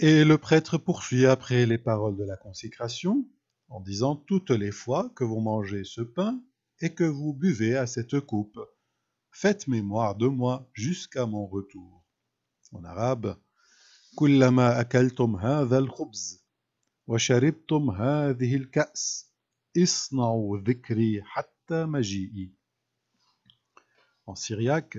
Et le prêtre poursuit après les paroles de la consécration en disant Toutes les fois que vous mangez ce pain et que vous buvez à cette coupe, faites mémoire de moi jusqu'à mon retour. En arabe, كلما akaltomha هذا الخبز وشربتم هذه الكأس اصنعوا En syriaque,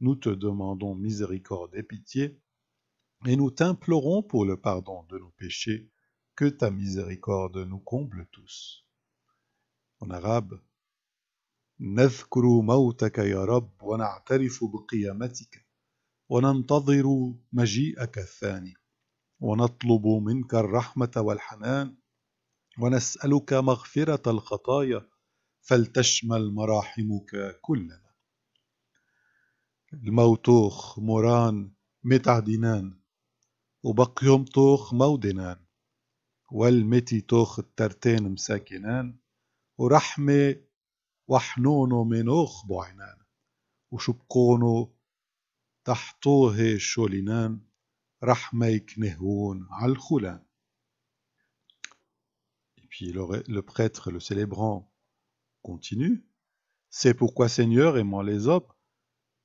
nous te demandons miséricorde et pitié, et nous t'implorons pour le pardon de nos péchés, que ta miséricorde nous comble tous. En arabe, نذكر موتك يا رب ونعترف بقيامتك وننتظر مجيئك الثاني ونطلب منك الرحمة والحنان ونسألك مغفرة الخطايا فلتشمل مراحمك كلنا "m'autuch moran Metadinan ou bachum tuch maudinan, oual métituch tertanum sekinan, ourahme, wa hno boinan, ushupkonu, dachtouhe shulinan, rachmeik nechun al khulân." et puis le prêtre, le célébrant, continue: "c'est pourquoi seigneur, et moi,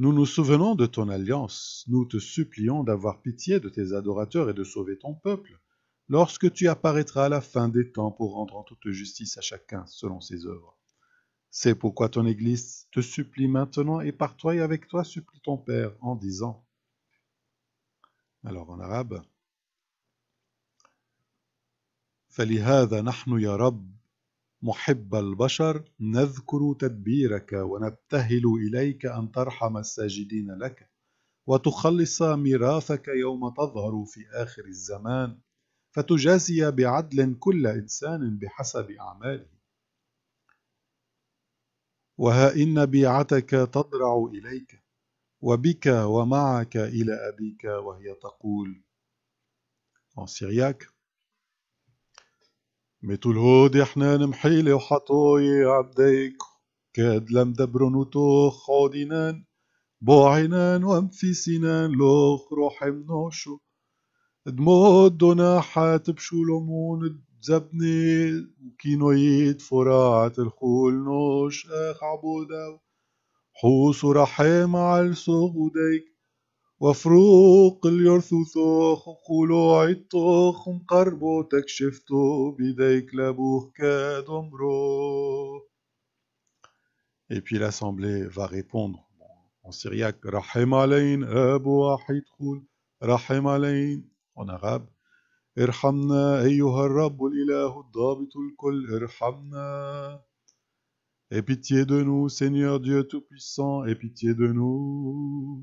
nous nous souvenons de ton alliance, nous te supplions d'avoir pitié de tes adorateurs et de sauver ton peuple, lorsque tu apparaîtras à la fin des temps pour rendre en toute justice à chacun selon ses œuvres. C'est pourquoi ton Église te supplie maintenant et par toi et avec toi supplie ton Père en disant. Alors en arabe, محب البشر نذكر تدبيرك ونبتهل إليك أن ترحم الساجدين لك وتخلص ميراثك يوم تظهر في آخر الزمان فتجازي بعدل كل إنسان بحسب أعماله وها إن بيعتك تضرع إليك وبك ومعك إلى أبيك وهي تقول en syriaque ميتو الهود حنان محيلي وحطوي عبديك كاد لم دبرون وتوخ عودينان بوعينان عينان في سنان لوخ روحي منوشو دمود حات بشولومون تزبني كينويد فرات الخول نوش اخ عبودا حوس ورحيم على السوق وديك وفروق اليرث وثوخ وخلوع الطوخ مقربو تكشفتو بيديك لابوه كاد عمره Et puis l'assemblée va répondre en syriaque Rahim alayn abu wahid khul Rahim alayn en arabe ارحمنا أيها الرب الإله الضابط الكل ارحمنا Et pitié de nous, Seigneur Dieu Tout-Puissant, et pitié de nous.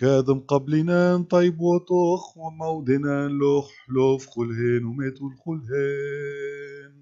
كاذم قبلنا طيب وطخ ومودنا نلوح لوف خلهين وماتوا الخلهين